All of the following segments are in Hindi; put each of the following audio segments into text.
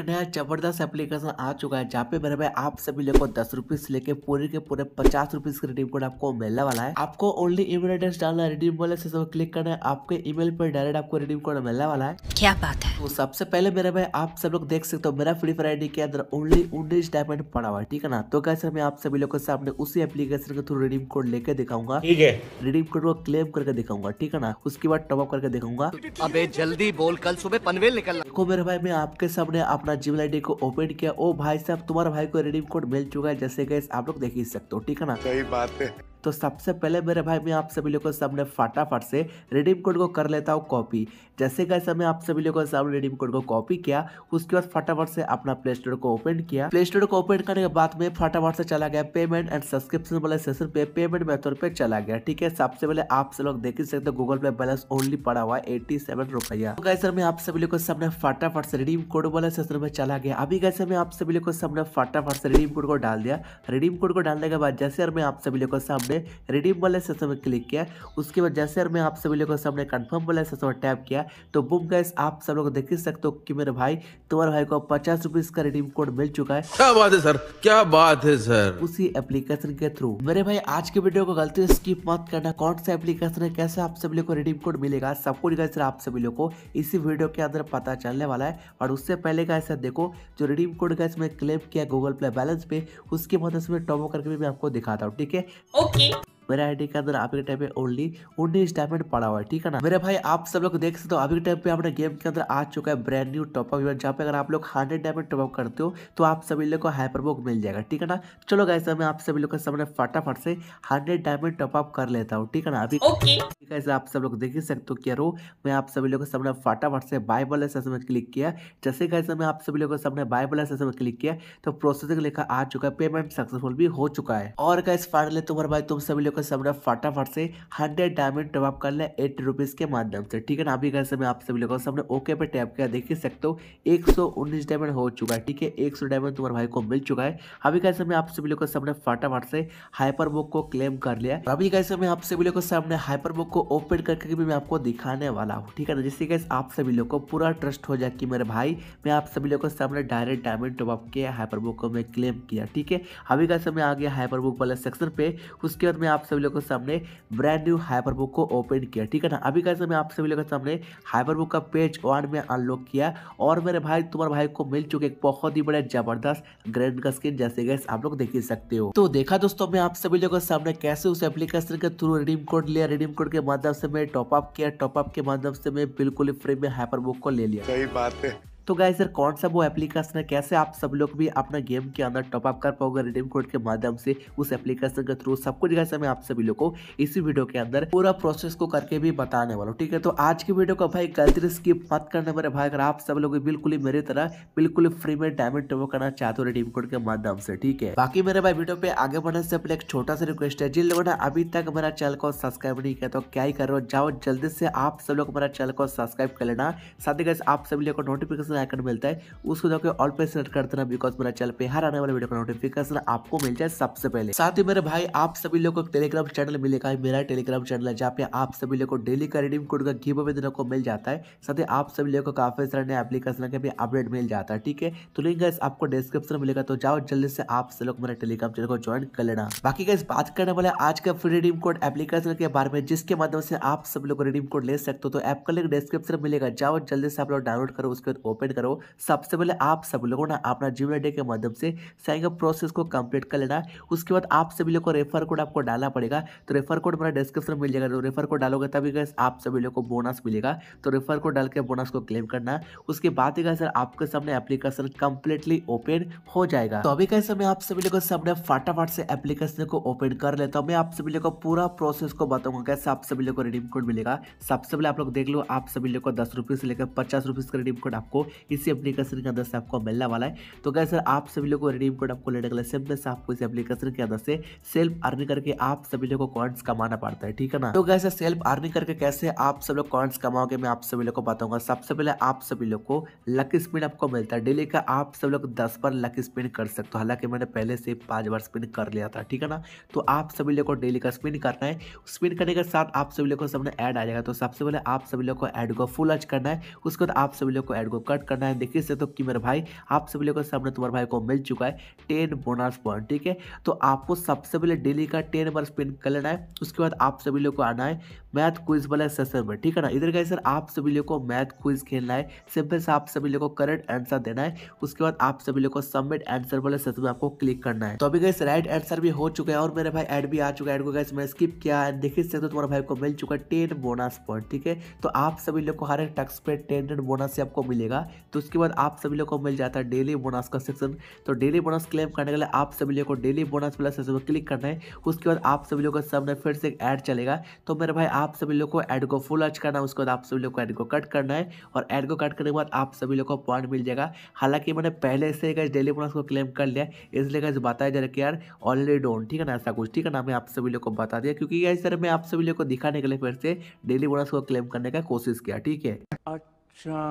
एक नया जबरदस्त एप्लीकेशन आ चुका है जहाँ पे मेरे भाई आप सभी लोगों को दस रुपीज से लेके पूरे के पूरे पचास रुपीज का रिडीम कोड आपको मिलने वाला है आपको ओनली ईमेल एड्रेस डालना है रिडीम वाले से क्लिक करना है आपके ईमेल पर डायरेक्ट आपको रिडीम कोड मिलने वाला है क्या बात है तो सबसे पहले मेरे भाई आप सब लोग देख सकते हो मेरा फ्री फायर आईडी के अंदर ओनली उन्नीस डायमंड पड़ा हुआ है ठीक है ना तो कैसे मैं आप सभी लोगों से अपने उसी एप्लीकेशन के थ्रू रिडीम कोड लेके दिखाऊंगा ठीक है रिडीम कोड को क्लेम करके दिखाऊंगा ठीक है ना उसके बाद टॉपअप करके दिखाऊंगा अब जल्दी बोल कल सुबह पनवेल निकलना देखो मेरे भाई मैं आपके सामने अपने अपना जीमेल आईडी को ओपन किया ओ भाई साहब तुम्हारे भाई को रिडीम कोड मिल चुका है जैसे गैस आप लोग देख ही सकते हो ठीक है ना सही बात है तो सबसे पहले मेरे भाई मैं आप सभी लोगों के सामने फटाफट से रिडीम कोड को कर लेता हूँ कॉपी जैसे कैसे मैं आप सभी लोगों के सामने रिडीम कोड को कॉपी किया उसके बाद फटाफट से अपना प्ले स्टोर को ओपन किया प्ले स्टोर को ओपन करने के बाद में फटाफट से चला गया पेमेंट एंड सब्सक्रिप्शन वाले सेशन पे पेमेंट मेथड पर चला गया ठीक है सबसे पहले आप सब लोग देख ही सकते गूगल पे बैलेंस ओनली पड़ा हुआ है एट्टी सेवन रुपया तो कैसे मैं आप सभी लोग के सामने फटाफट से रिडीम कोड वाले सेशन में चला गया अभी कैसे मैं आप सभी लोग के सामने फटाफट से रिडीम कोड को डाल दिया रिडीम कोड को डालने के बाद जैसे मैं आप सभी लोग के सामने से रिडीम वाले सेशन में क्लिक किया उसके बाद जैसे मैं आप सभी लोगों के सामने कन्फर्म वाले सेशन में टैप किया तो बुम गैस आप सब लोग देख ही सकते हो कि मेरे भाई तुम्हारे भाई को पचास रुपीज का रिडीम कोड मिल चुका है क्या बात है सर क्या बात है सर उसी एप्लीकेशन के थ्रू मेरे भाई आज के वीडियो को गलती से स्किप मत करना कौन सा एप्लीकेशन है कैसे आप सभी लोग को रिडीम कोड मिलेगा सब कुछ गैस आप सभी लोग को इसी वीडियो के अंदर पता चलने वाला है और उससे पहले का ऐसा देखो जो रिडीम कोड गैस में क्लेम किया गूगल प्ले बैलेंस पे उसके मदद से मैं टॉमो करके भी मैं आपको दिखाता हूँ ठीक है ओके Nike. मेरे आईडी के अंदर अभी टाइम पे ओनली उन्नीस डायमंड पड़ा हुआ है ठीक है ना मेरे भाई आप सब लोग देख सकते हो अभी के टाइम पे अपने गेम के अंदर आ चुका है ब्रांड न्यू टॉपअप इवेंट जहाँ पे अगर आप लोग हंड्रेड डायमंड टॉपअप करते हो तो आप सभी लोग को हाइपर बुक मिल जाएगा ठीक है ना चलो गाइस मैं आप सभी लोग के सामने फटाफट से हंड्रेड डायमंड टॉपअप कर लेता हूँ ठीक है ना अभी ठीक है आप सब लोग देख ही सकते हो क्या रो मैं आप सभी लोग के सामने फटाफट से बाइबल सेशन में क्लिक किया जैसे कैसे मैं आप सभी लोग के सामने बाइबल सेशन में क्लिक किया तो प्रोसेसिंग लेकर आ चुका है पेमेंट सक्सेसफुल भी हो चुका है और कैसे फाइनली तुम्हारे भाई तुम सभी लोग आपका सबरा फटाफट से हंड्रेड डायमंड टॉपअप कर लें एट रुपीज़ के माध्यम से ठीक है ना अभी घर से मैं आप सभी लोगों को सबने ओके पे टैप किया देख ही सकते हो एक सौ उन्नीस डायमंड हो चुका है ठीक है एक सौ डायमंड तुम्हारे भाई को मिल चुका है अभी घर से मैं आप सभी लोगों को सबने फटाफट से हाइपर बुक को क्लेम कर लिया अभी कैसे मैं आप सभी लोगों सामने हाइपर बुक को ओपन करके भी मैं आपको दिखाने वाला हूँ ठीक है ना जिससे कैसे आप सभी लोग को पूरा ट्रस्ट हो जाए कि मेरे भाई मैं आप सभी लोग को सामने डायरेक्ट डायमंड टॉपअप किया हाइपर बुक को मैं क्लेम किया ठीक है अभी कैसे मैं आ गया हाइपर बुक वाले सेक्शन पे उसके बाद मैं आप सभी लोगों के सामने ब्रांड न्यू हाइपर बुक को ओपन किया ठीक है ना अभी कैसे मैं आप सभी लोगों के सामने हाइपर बुक का पेज वन में अनलॉक किया और मेरे भाई तुम्हारे भाई को मिल चुके एक बहुत ही बड़े जबरदस्त ग्रैंड का स्किन जैसे गैस आप लोग देख ही सकते हो तो देखा दोस्तों मैं आप सभी लोगों के सामने कैसे उस एप्लीकेशन के थ्रू रिडीम कोड लिया रिडीम कोड के माध्यम से मैं टॉपअप किया टॉपअप के माध्यम से मैं बिल्कुल फ्री में हाइपर बुक को ले लिया सही बात है तो गाय सर कौन सा वो एप्लीकेशन है कैसे आप सब लोग भी अपना गेम के अंदर टॉपअप कर पाओगे रिडीम कोड के माध्यम से उस एप्लीकेशन के थ्रू सब कुछ गाय मैं आप सभी लोग को इसी वीडियो के अंदर पूरा प्रोसेस को करके भी बताने वाला हूँ ठीक है तो आज की वीडियो का भाई गलती से स्किप मत करने मेरे भाई अगर आप सब लोग बिल्कुल ही मेरी तरह बिल्कुल फ्री में डायमंड टॉपअप करना चाहते हो रिडीम कोड के माध्यम से ठीक है बाकी मेरे भाई वीडियो पे आगे बढ़ने से पहले एक छोटा सा रिक्वेस्ट है जिन लोगों ने अभी तक मेरा चैनल को सब्सक्राइब नहीं किया तो क्या ही कर रहे हो जाओ जल्दी से आप सब लोग मेरा चैनल को सब्सक्राइब कर लेना साथ ही आप सभी लोग को नोटिफिकेशन का आइकन मिलता है उसको जाकर ऑल पे सेलेक्ट कर देना बिकॉज मेरा चैनल पे हर आने वाले वीडियो का नोटिफिकेशन आपको मिल जाए सबसे पहले साथ ही मेरे भाई आप सभी लोगों को टेलीग्राम चैनल मिलेगा मेरा टेलीग्राम चैनल है जहाँ पे आप सभी लोग को डेली का रिडीम कोड का गिव अवे देने को मिल जाता है साथ ही आप सभी लोग को काफी सारे नए एप्लीकेशन का भी अपडेट मिल जाता है ठीक है तो लिंक गैस आपको डिस्क्रिप्शन में मिलेगा तो जाओ जल्दी से आप सब लोग मेरे टेलीग्राम चैनल को ज्वाइन कर लेना बाकी गैस बात करने वाले आज का फ्री रिडीम कोड एप्लीकेशन के बारे में जिसके माध्यम से आप सब लोग रिडीम कोड ले सकते हो तो ऐप का लिंक डिस्क्रिप्शन मिलेगा जाओ जल्दी से आप लोग डाउनलोड करो उसके बाद ओपन कंप्लीट करो सबसे पहले आप सब लोगों ने अपना जीवन डे के माध्यम से साइनअप प्रोसेस को कंप्लीट कर लेना उसके बाद आप सभी लोग को रेफर कोड आपको डालना पड़ेगा तो रेफर कोड मेरा डिस्क्रिप्शन में मिल जाएगा तो रेफर कोड डालोगे तभी गए आप सभी लोग को बोनस मिलेगा तो रेफर कोड डाल के बोनस को क्लेम करना उसके बाद ही सर आपके सामने एप्लीकेशन कंप्लीटली ओपन हो जाएगा तो अभी कैसे मैं आप सभी लोगों को सामने फटाफट से एप्लीकेशन को ओपन कर लेता हूँ मैं आप सभी लोग को पूरा प्रोसेस को बताऊंगा कैसे आप सभी लोग को रिडीम कोड मिलेगा सबसे पहले आप लोग देख लो आप सभी लोग को दस रुपये से लेकर पचास रुपीज़ का रिडीम कोड आपको इसी एप्लीकेशन के अंदर से आपको मिलने वाला है तो क्या सर आप सभी लोगों को रिडीम कोड आपको लेने के लिए सिंपल से आपको इस एप्लीकेशन के अंदर से सेल्फ अर्निंग करके आप सभी लोगों को कॉइन्स कमाना पड़ता है ठीक है ना तो कैसे सेल्फ अर्निंग करके कैसे आप सब लोग कॉइन्स कमाओगे मैं आप सभी लोग को बताऊंगा सबसे पहले आप सभी लोग को लकी स्पिन आपको मिलता है डेली का आप सब लोग दस बार लकी स्पिन कर सकते हो हालांकि मैंने पहले से पांच बार स्पिन कर लिया था ठीक है ना तो आप सभी लोग को डेली का स्पिन करना है स्पिन करने के साथ आप सभी लोग को सामने ऐड आ जाएगा तो सबसे पहले आप सभी लोग को ऐड को फुल आज करना है उसके बाद आप सभी लोग को ऐड को कर स्टार्ट करना है देखिए तो कि मेरा भाई आप सभी लोगों सामने तुम्हारे भाई को मिल चुका है टेन बोनस पॉइंट ठीक है तो आपको सबसे पहले डेली का टेन बार स्पिन कर लेना है उसके बाद आप सभी लोग को आना है मैथ क्विज वाला सेशन में ठीक है ना इधर गए सर आप सभी लोग को मैथ क्विज खेलना है सिंपल से आप सभी लोग को करेक्ट आंसर देना है उसके बाद आप सभी लोग को सबमिट आंसर वाले सेशन में आपको क्लिक करना है तो अभी गए राइट आंसर भी हो चुका है और मेरे भाई एड भी आ चुका है एड को गैस मैं स्किप किया है देख सकते हो तुम्हारे भाई को मिल चुका है टेन बोनस पॉइंट ठीक है तो आप सभी लोग को हर एक टक्स पे टेन टेन बोनस से आपको मिलेगा तो उसके बाद आप सभी लोग को मिल जाता है डेली बोनस का सेक्शन तो डेली बोनस क्लेम करने के लिए आप सभी लोग को डेली बोनस वाला सेशन में क्लिक करना है उसके बाद आप सभी लोग का सामने फिर से एक एड चलेगा तो मेरे भाई आप सभी लोग को एड को फुल अर्च करना है उसके बाद आप सभी लोग को एड को कट करना है और एड को कट करने के बाद आप सभी लोग को पॉइंट मिल जाएगा हालांकि मैंने पहले से गए डेली बोनस को क्लेम कर लिया इसलिए गए बताया जा रहा कि यार ऑलरेडी डोन ठीक है ना ऐसा कुछ ठीक है ना मैं आप सभी लोग को बता दिया क्योंकि यार सर मैं आप सभी लोग को दिखाने के लिए फिर से डेली बोनस को क्लेम करने का कोशिश किया ठीक है अच्छा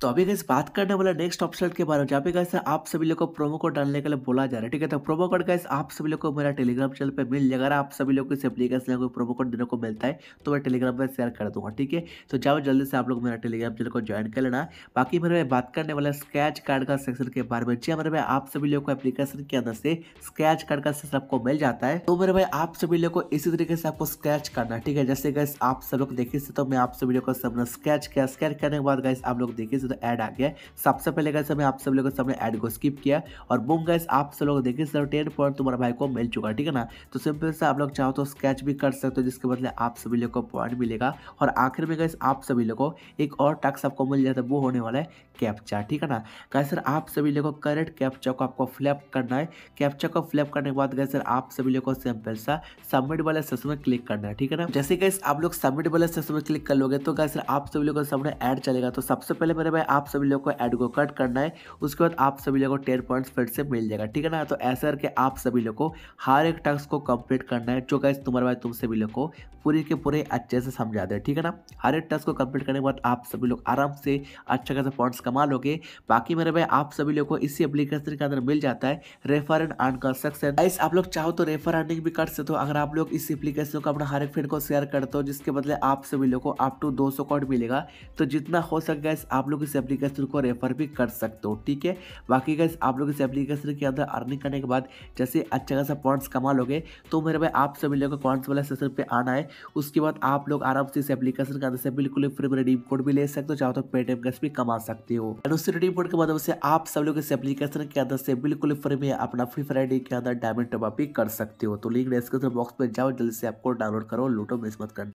तो अभी कैसे बात करने वाला नेक्स्ट ऑप्शन के बारे में जहाँ पे कैसे आप सभी लोग को प्रोमो कोड डालने के लिए बोला जा रहा है ठीक है तो प्रोमो कोड कैसे आप सभी लोग को मेरा टेलीग्राम चैनल पे मिल जाएगा आप सभी लोग को इस एप्लीकेशन कोई प्रोमो कोड देने को मिलता है तो मैं टेलीग्राम पर शेयर कर दूंगा ठीक है तो जाओ जल्दी से आप लोग मेरा टेलीग्राम चैनल को ज्वाइन कर लेना बाकी मेरे बात करने वाला स्क्रैच कार्ड का सेक्शन के बारे में जी हाँ, मेरे भाई आप सभी लोग को एप्लीकेशन के अंदर से स्क्रैच कार्ड का सेक्शन आपको मिल जाता है तो मेरे भाई आप सभी लोग को इसी तरीके से आपको स्क्रैच करना ठीक है जैसे गैस आप सब लोग देखे तो मैं आप सभी लोग को सब स्क्रैच किया स्क्रैच करने के बाद गैस आप लोग देखे तो ऐड आ गया सबसे पहले गैस हमें आप सब लोगों सबने ऐड को स्किप किया और बुम गैस आप सब लोग देखिए सर टेन पॉइंट तुम्हारे भाई को मिल चुका है ठीक है ना तो सिंपल से आप लोग चाहो तो स्केच भी कर सकते हो जिसके बदले आप सभी लोग को पॉइंट मिलेगा और आखिर में गैस आप सभी लोग को एक और टास्क आपको मिल जाता है वो होने वाला है कैप्चा ठीक है ना गैस सर आप सभी लोग को करेक्ट कैप्चा को आपको फ्लैप करना है कैप्चा को फ्लैप करने के बाद गए सर आप सभी लोग को सिंपल सा सबमिट वाले सेशन में क्लिक करना है ठीक है ना जैसे गैस आप लोग सबमिट वाले सेशन में क्लिक कर लोगे तो गैस सर आप सभी लोग को सामने ऐड चलेगा तो सबसे पहले मेरे में आप सभी लोग को एड को कट करना है उसके बाद आप सभी लोग को टेन पॉइंट्स फिर से मिल जाएगा ठीक है ना तो ऐसा करके आप सभी लोग को हर एक टास्क को कंप्लीट करना है जो गाइज तुम्हारे बाद तुम सभी लोग को पूरे के पूरे अच्छे से समझा दें ठीक है ना हर एक टास्क को कंप्लीट करने के बाद आप सभी लोग आराम से अच्छा खासा पॉइंट्स कमा लोगे बाकी मेरे भाई आप सभी लोग को इसी एप्लीकेशन के अंदर मिल जाता है refer and earn construction guys आप लोग चाहो तो रेफर अर्निंग भी कर सकते हो अगर आप लोग इस एप्लीकेशन को अपना हर एक फ्रेंड को शेयर करते हो जिसके बदले आप सभी लोग को अप टू दो सौ कोड मिलेगा तो जितना हो सके गैस आप लोग इस एप्लीकेशन को रेफर भी कर सकते हो ठीक है बाकी गैस आप लोग इस एप्लीकेशन के अंदर अर्निंग करने के बाद जैसे अच्छा खासा पॉइंट्स कमा लोगे तो मेरे भाई आप सभी लोग को कॉइंट्स वाला सेशन पे आना है उसके बाद आप लोग आराम से इस एप्लीकेशन के अंदर से बिल्कुल फ्री में रिडीम कोड भी ले सकते हो चाहे तो पेटीएम कैश भी कमा सकते हो और उस रिडीम कोड के माध्यम से आप सब लोग इस एप्लीकेशन के अंदर से बिल्कुल फ्री में अपना फ्री फ्राइडे के अंदर डायमंड टॉपअप भी कर सकते हो तो लिंक डिस्क्रिप्शन बॉक्स में जाओ जल्दी से आपको डाउनलोड करो लूटो मिस मत करना